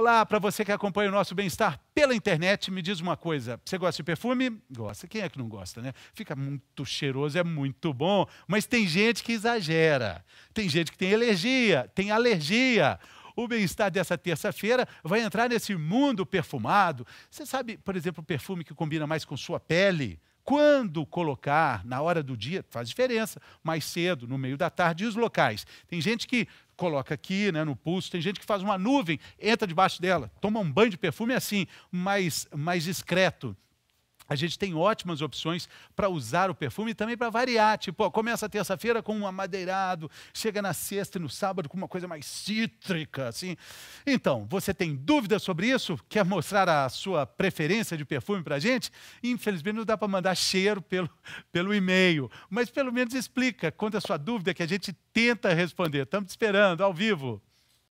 Olá, para você que acompanha o nosso bem-estar pela internet, me diz uma coisa: você gosta de perfume? Gosta. Quem é que não gosta, né? Fica muito cheiroso, é muito bom, mas tem gente que exagera. Tem gente que tem alergia, tem alergia. O bem-estar dessa terça-feira vai entrar nesse mundo perfumado. Você sabe, por exemplo, o perfume que combina mais com sua pele? quando colocar na hora do dia, faz diferença, mais cedo, no meio da tarde, e os locais. Tem gente que coloca aqui, né, no pulso. Tem gente que faz uma nuvem, entra debaixo dela, toma um banho de perfume é assim, mais, mais discreto. A gente tem ótimas opções para usar o perfume e também para variar. Tipo, ó, começa a terça-feira com um amadeirado, chega na sexta e no sábado com uma coisa mais cítrica, assim. Então, você tem dúvidas sobre isso? Quer mostrar a sua preferência de perfume para a gente? Infelizmente não dá para mandar cheiro pelo, pelo e-mail, mas pelo menos explica, conta a sua dúvida que a gente tenta responder. Estamos te esperando, ao vivo.